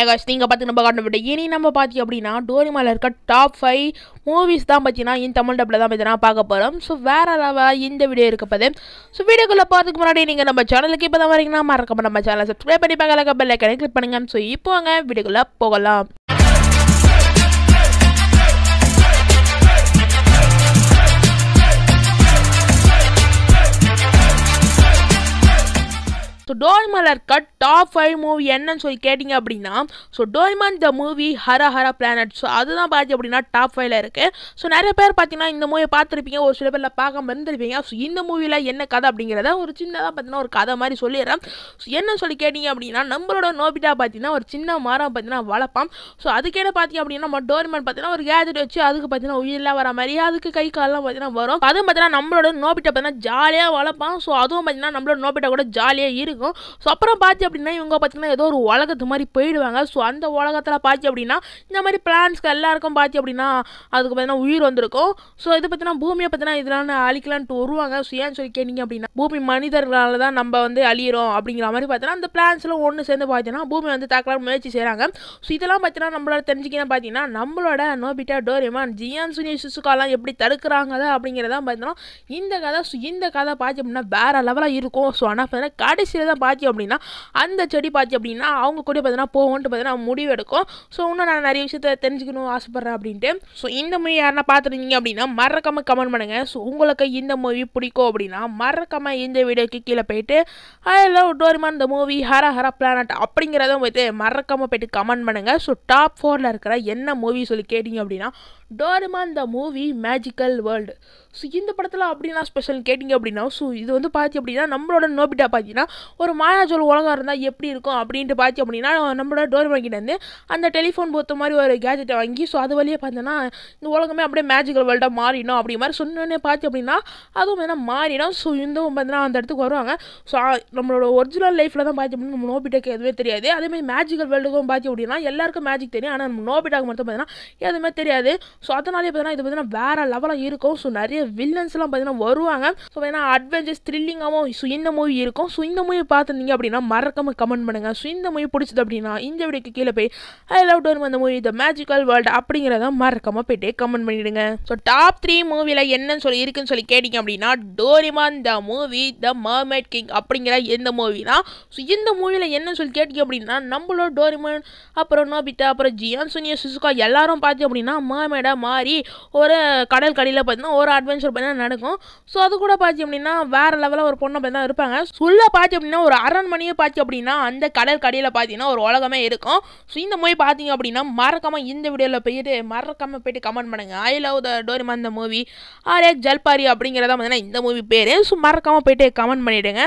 ஏகாஷ் நீங்கள் பார்த்து நம்ம காட்டணும் விட இனி நம்ம பார்த்தி அப்படின்னா டோரிமால இருக்க டாப் ஃபைவ் மூவிஸ் தான் பார்த்தீங்கன்னா இந்த தமிழ் டப்பில் தான் பார்த்தீங்கன்னா பார்க்க போகிறோம் ஸோ வேறு அளவாக இந்த வீடியோ இருக்கப்பது ஸோ வீடியோக்குள்ளே பார்த்துக்கு முன்னாடி நீங்கள் நம்ம சேனலுக்கு இப்போ தான் வரீங்கன்னா மறக்காம நம்ம சேனலை சப்ஸ்கிரைப் பண்ணி பார்க்கல பெல்லைக்கனை கிளிக் பண்ணுங்கள் ஸோ இப்போங்க வீடியோக்குள்ளே போகலாம் ஸோ டோரிமான் இருக்க டாப் ஃபைவ் மூவி என்னன்னு சொல்லி கேட்டிங்க அப்படின்னா ஸோ டோரிமான் த மூவி ஹர ஹர பிளானட் ஸோ அதுதான் பார்த்து அப்படின்னா டாப் ஃபைவ்ல இருக்குது ஸோ நிறைய பேர் பார்த்தீங்கன்னா இந்த மூவியை பார்த்துருப்பீங்க ஒரு சில பேரில் பார்க்க மறந்துருப்பீங்க ஸோ இந்த மூவியில் என்ன கதை அப்படிங்கிறத ஒரு சின்னதாக பார்த்தீங்கன்னா ஒரு கதை மாதிரி சொல்லிடுறேன் ஸோ என்னன்னு சொல்லி கேட்டிங்க அப்படின்னா நம்மளோட நோபிட்டா பார்த்தீங்கன்னா ஒரு சின்ன மரம் பார்த்தீங்கன்னா வளர்ப்பான் ஸோ அதுக்கேன்னு பார்த்தீங்க அப்படின்னா நம்ம டோரிமான் பார்த்தீங்கன்னா ஒரு கேஜெட் வச்சு அதுக்கு பார்த்தீங்கன்னா உயிரில் வர மாதிரி அதுக்கு கை காலெலாம் பார்த்தீங்கன்னா வரும் அதுவும் பார்த்தீங்கன்னா நம்மளோட நோபிட்டா பார்த்தீங்கன்னா ஜாலியாக வளர்ப்பான் ஸோ அதுவும் பார்த்தீங்கன்னா நம்மளோட நோபிட்டா கூட ஜாலியாக இருக்கும் இருக்கும் ஸோ அப்புறம் பார்த்து அப்படின்னா இவங்க பார்த்திங்கன்னா ஏதோ ஒரு உலகத்து மாதிரி போயிடுவாங்க ஸோ அந்த உலகத்தில் பார்த்து அப்படின்னா இந்த மாதிரி பிளான்ஸ்க்கு எல்லாருக்கும் பார்த்து அப்படின்னா அதுக்கு பார்த்தீங்கன்னா உயிர் வந்திருக்கும் ஸோ இதை பார்த்தீங்கன்னா பூமியை பார்த்தீங்கன்னா இதெல்லாம் அழிக்கலான்ட்டு வருவாங்க ஸோ ஏன்னு சொல்லி கேட்டிங்க அப்படின்னா பூமி மனிதர்களால் தான் நம்ம வந்து அழியிறோம் அப்படிங்கிற மாதிரி பார்த்தீங்கன்னா அந்த பிளான்ஸ்லாம் ஒன்று சேர்ந்து பார்த்தீங்கன்னா பூமி வந்து தாக்கலாம் முயற்சி செய்கிறாங்க ஸோ இதெல்லாம் பார்த்தீங்கன்னா நம்மளோட தெரிஞ்சுக்கணும் பார்த்தீங்கன்னா நம்மளோட நோபிட்டா டோரிமான் ஜியான் சுனி சுசுக்காலாம் எப்படி தடுக்கிறாங்க அப்படிங்கிறதான் பார்த்தீங்கன்னா இந்த கதை இந்த கதை பார்த்து அப்படின்னா வேறு லெவலாக இருக்கும் ஸோ ஆனால் பார்த்தீங்கன்னா கடைசியில் தான் பார்த்தி அப்படின்னா அந்த செடி பார்த்தி அப்படின்னா அவங்க கூட பார்த்தீங்கன்னா போகும்ன்ட்டு பார்த்தீங்கன்னா முடிவு எடுக்கும் ஸோ இன்னும் நான் நிறைய விஷயத்த தெரிஞ்சுக்கணும் ஆசைப்பட்றேன் அப்படின்ட்டு ஸோ இந்த மூவி யாருன்னா பார்த்துருந்தீங்க அப்படின்னா மறக்காம கமெண்ட் பண்ணுங்கள் ஸோ உங்களுக்கு இந்த மூவி பிடிக்கும் அப்படின்னா மறக்காம இந்த வீடியோக்கு கீழே போயிட்டு ஐ லவ் டோரிமான் இந்த மூவி ஹர ஹர பிளானட் அப்படிங்கிறத போயிட்டு மறக்காம போயிட்டு கமெண்ட் பண்ணுங்கள் ஸோ டாப் ஃபோரில் இருக்கிற என்ன மூவி சொல்லி கேட்டிங்க அப்படின்னா Doraemon the movie magical world so இந்த படத்தில் அப்படின்னா ஸ்பெஷல் கேட்டிங்க அப்படின்னா ஸோ இது வந்து பார்த்தி அப்படின்னா நம்மளோட நோபிட்டா பார்த்தீங்கன்னா ஒரு மாயாஜோல் உலகம் இருந்தால் எப்படி இருக்கும் அப்படின்ட்டு பார்த்தி அப்படின்னா நம்மளோட டோர் வாங்கிட்டு அந்த டெலிஃபோன் பொறுத்த மாதிரி ஒரு கேஜெட்டை வாங்கி ஸோ அது வழியே பார்த்தோன்னா இந்த உலகமே அப்படியே மேஜிக்கல் வேர்ல்டாக மாறிடும் அப்படி மாதிரி சொன்னோடனே பார்த்து அப்படின்னா அதுவும் வேணால் மாறிடும் ஸோ இந்த பார்த்தீங்கன்னா அந்த இடத்துக்கு வருவாங்க ஸோ நம்மளோட ஒரிஜினல் லைஃப்பில் தான் பார்த்து அப்படின்னா நம்ம நோபிட்டாக்கு எதுவுமே தெரியாது அதேமாதிரி மேஜிக்கல் வேர்ல்டுக்கும் பார்த்து அப்படின்னா எல்லாருக்கும் மேஜிக் தெரியும் ஆனால் நம்ம நோபிட்டாக்கு மட்டும் பார்த்தீங்கன்னா எதுவுமே தெரியாது ஸோ அதனாலே பார்த்தீங்கன்னா இது பார்த்தீங்கன்னா வேறு லெவலாக இருக்கும் ஸோ நிறைய வில்லன்ஸ்லாம் பார்த்தீங்கன்னா வருவாங்க ஸோ பார்த்தீங்கன்னா அட்வென்ச்சர்ஸ் த்ரில்லிங்காகவும் ஸோ இந்த மூவி இருக்கும் ஸோ இந்த மூவி பார்த்துருந்தீங்க அப்படின்னா மறக்காம கமெண்ட் பண்ணுங்கள் ஸோ இந்த மூவி பிடிச்சது அப்படின்னா இந்த வீடியோக்கு கீழே போய் ஐ லவ் டோர் அந்த மூவி த மேஜிக்கல் வேர்ல்டு அப்படிங்கிறத மறக்காம போயிட்டே கமெண்ட் பண்ணிடுங்க ஸோ டாப் த்ரீ மூவியில் என்னன்னு சொல்லி இருக்குன்னு சொல்லி கேட்டிங்க அப்படின்னா Doraemon the movie the mermaid king அப்படிங்கிற எந்த மூவினா ஸோ இந்த மூவியில் என்னன்னு சொல்லி கேட்டிங்க அப்படின்னா நம்மளோட டோரிமான் அப்புறம் நோபிட்டா அப்புறம் ஜியான் சுனியா சுசுகா எல்லாரும் பார்த்தீங்க அப்படின்னா மர்மேடாக மாறி ஒரு கடல் கடையில் பார்த்தீங்கன்னா ஒரு அட்வென்ச்சர் அட்வென்ச்சர் பண்ணி நடக்கும் ஸோ அது கூட பார்த்து அப்படின்னா வேறு லெவலில் ஒரு பொண்ணை அப்படி தான் இருப்பாங்க சொல்ல பார்த்து அப்படின்னா ஒரு அரண்மனையை பார்த்து அப்படின்னா அந்த கடல் கடையில் பார்த்தீங்கன்னா ஒரு உலகமே இருக்கும் ஸோ இந்த மூவி பார்த்தீங்க அப்படின்னா மறக்காமல் இந்த வீடியோவில் போயிட்டு மறக்காமல் போயிட்டு கமெண்ட் பண்ணுங்கள் ஐ லவ் த டோரிமா இந்த மூவி ஆர் ஏக் ஜல்பாரி அப்படிங்கிறத பார்த்தீங்கன்னா இந்த மூவி பேர் ஸோ மறக்காமல் போயிட்டு கமெண்ட் பண்ணிவிடுங்க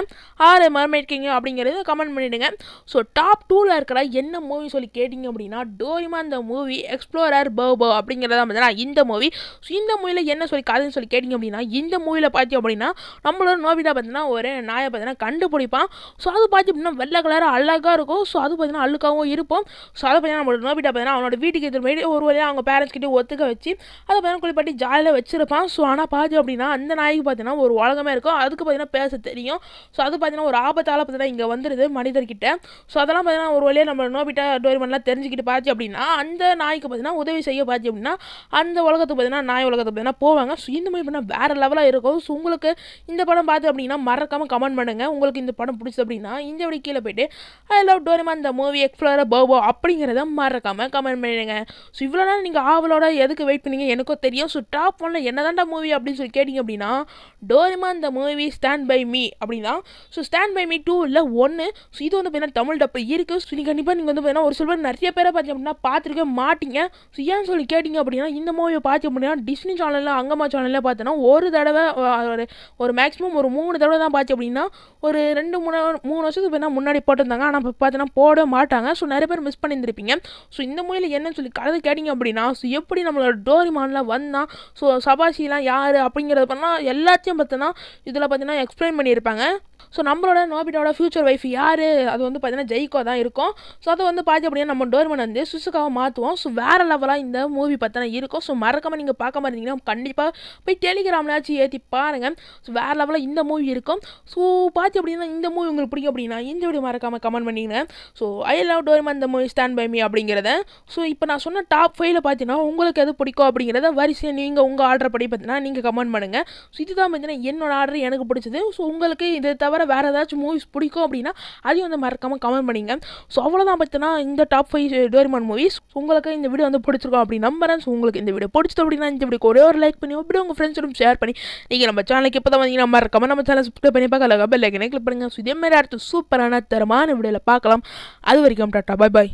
ஆர் மர்மேட் அப்படிங்கிறது கமெண்ட் பண்ணிவிடுங்க ஸோ டாப் டூவில் இருக்கிற என்ன மூவி சொல்லி கேட்டிங்க அப்படின்னா டோரிமா இந்த மூவி எக்ஸ்ப்ளோரர் பவ் பவ் அப்படிங்கிறத பார்த்தீங்கன்னா இந்த மூவி ஸோ இந்த மூவியில் என்ன சொல்லி கதைன்னு சொல்லி கேட்டிங்க அப்படின்னா இந்த மூவியில் பார்த்தோம் அப்படின்னா நம்மளோட நோபிதா பார்த்தீங்கன்னா ஒரு நாயை பார்த்தீங்கன்னா கண்டுபிடிப்பான் ஸோ அது பார்த்து அப்படின்னா வெள்ளை கலராக அழகாக இருக்கும் ஸோ அது பார்த்தீங்கன்னா அழுக்காகவும் இருப்போம் ஸோ அதை பார்த்தீங்கன்னா நம்மளோட நோபிதா பார்த்தீங்கன்னா அவனோட வீட்டுக்கு எதிர்ப்பு ஒரு வழியாக அவங்க கிட்டே ஒத்துக்க வச்சு அதை பார்த்தீங்கன்னா குளிப்பாட்டி ஜாலியாக வச்சிருப்பான் ஸோ ஆனால் பார்த்தோம் அப்படின்னா அந்த நாய்க்கு பார்த்தீங்கன்னா ஒரு உலகமே இருக்கும் அதுக்கு பார்த்தீங்கன்னா பேச தெரியும் ஸோ அது பார்த்தீங்கன்னா ஒரு ஆபத்தால் பார்த்தீங்கன்னா இங்கே வந்துடுது மனிதர்கிட்ட ஸோ அதெல்லாம் பார்த்தீங்கன்னா ஒரு வழியாக நம்ம நோபிட்டா டோரிமெண்ட்லாம் தெரிஞ்சுக்கிட்டு பார்த்து அப்படின்னா அந்த நாய்க்கு பார்த்தீங்கன்னா உதவி செய்ய பார்த்து அப்படின்னா அந்த உலகத்துக்கு பார்த்தீங்கன்னா நாய் உலகத்துக்கு பார்த்தீங்கன்னா போவாங்க ஸோ இந்த மாதிரி அப்படின்னா வேறு லெவலாக இருக்கும் ஸோ உங்களுக்கு இந்த படம் பார்த்து அப்படின்னா மறக்காமல் கமெண்ட் பண்ணுங்கள் உங்களுக்கு இந்த படம் பிடிச்சது அப்படின்னா இந்த வழி கீழே போயிட்டு ஐ லவ் டோரிமா இந்த மூவி எக்ஸ்ப்ளோர பவோ அப்படிங்கிறத மறக்காமல் கமெண்ட் பண்ணிடுங்க ஸோ இவ்வளோ நாள் நீங்கள் ஆவலோட எதுக்கு வெயிட் பண்ணீங்க எனக்கும் தெரியும் ஸோ டாப் ஒனில் என்ன மூவி அப்படின்னு சொல்லி கேட்டிங்க அப்படின்னா டோரிமா இந்த மூவி ஸ்டாண்ட் பை மீ அப்படின்னா so stand by me two இல்லை ஒன்று ஸோ இது வந்து பார்த்தீங்கன்னா தமிழ் டப்பு இருக்குது ஸோ நீங்கள் கண்டிப்பாக நீங்கள் வந்து பார்த்தீங்கன்னா ஒரு சில நிறைய பேரை பார்த்தீங்க அப்படின்னா பார்த்துருக்க மாட்டிங்க ஸோ ஏன்னு சொல்லி கேட்டிங்க அப்படின்னா இந்த மூவியை பார்த்து அப்படின்னா டிஸ்னி சேனலில் அங்கம்மா சேனலில் பார்த்து பார்த்தோன்னா ஒரு தடவை ஒரு ஒரு மேக்ஸிமம் ஒரு மூணு தடவை தான் பார்த்து அப்படின்னா ஒரு ரெண்டு மூணு மூணு வருஷத்துக்கு வேணால் முன்னாடி போட்டிருந்தாங்க ஆனால் இப்போ பார்த்தீங்கன்னா போட மாட்டாங்க ஸோ நிறைய பேர் மிஸ் பண்ணியிருந்திருப்பீங்க ஸோ இந்த மொழியில் என்னன்னு சொல்லி கதை கேட்டிங்க அப்படின்னா ஸோ எப்படி நம்மளோட டோரிமான்லாம் வந்தால் ஸோ சபாஷிலாம் யார் அப்படிங்கிறத பண்ணால் எல்லாத்தையும் பார்த்தோன்னா இதில் பார்த்தீங்கன்னா எக்ஸ்பிளைன் பண்ணியிருப்பாங்க ஸோ நம்மளோட நோபிட்டோட ஃபியூச்சர் ஒய்ஃப் யார் அது வந்து பார்த்தீங்கன்னா ஜெயிக்கோ தான் இருக்கும் ஸோ அதை வந்து பார்த்து அப்படின்னா நம்ம டோர்மன் வந்து சுசுக்காவை மாற்றுவோம் ஸோ வேறு லெவலாக இந்த மூவி பார்த்தோன்னா இருக்கும் ஸோ மறக்காமல் நீங்கள் பார்க்க மாதிரி இருந்தீங்கன்னா கண்டிப்பாக போய் டெலிகிராம்லாச்சும் ஏற்றி பாருங்கள் ஸோ வேறு லெவலில் இந்த மூவி இருக்கும் ஸோ பார்த்து அப்படின்னா இந்த மூவி உங்களுக்கு பிடிக்கும் அப்படின்னா இந்த வீடியோ மறக்காமல் கமெண்ட் பண்ணிங்கன்னா ஸோ ஐ லவ் டோரிமா இந்த மூவி ஸ்டாண்ட் பை மீ அப்படிங்கிறத ஸோ இப்போ நான் சொன்ன டாப் ஃபைவ்ல பார்த்தீங்கன்னா உங்களுக்கு எது பிடிக்கும் அப்படிங்கிறத வரிசையை நீங்கள் உங்கள் ஆர்டர் படி பார்த்தீங்கன்னா நீங்கள் கமெண்ட் பண்ணுங்கள் ஸோ இதுதான் பார்த்தீங்கன்னா என்னோட ஆர்டர் எனக்கு பிடிச்சது ஸோ உங்களுக்கு இதை தவிர வேறு ஏதாச்சும் மூவிஸ் பிடிக்கும் அப்படின்னா அதையும் வந்து மறக்காமல் கமெண்ட் பண்ணிங்க ஸோ அவ்வளோதான் பார்த்தீங்கன்னா இந்த டாப் ஃபைவ் டோரிமான் மூவிஸ் உங்களுக்கு இந்த வீடியோ வந்து பிடிச்சிருக்கோம் அப்படி நம்புறேன் ஸோ உங்களுக்கு இந்த வீடியோ பிடிச்சது அப்படின்னா இந்த வீடியோ ஒரே ஒரு லைக் பண்ணி அப்படி உங்கள் ஃப்ரெண்ட்ஸோடும் ஷேர் பண்ணி நீங்கள் நம்ம சேனலுக்கு இப்போ தான் வந்தீங்கன்னா மறக்காம நம்ம சேனல் சப்ஸ்கிரைப் பண்ணி பார்க்கலாம் பெல் லைக் கிளிக் பண்ணுங்கள் ஸோ இதே மாதிரி அடுத்து சூப்பரான தரமான வீடியோவில் பார்க்கலாம் அது வரைக்கும் டாட்டா பாய் பாய்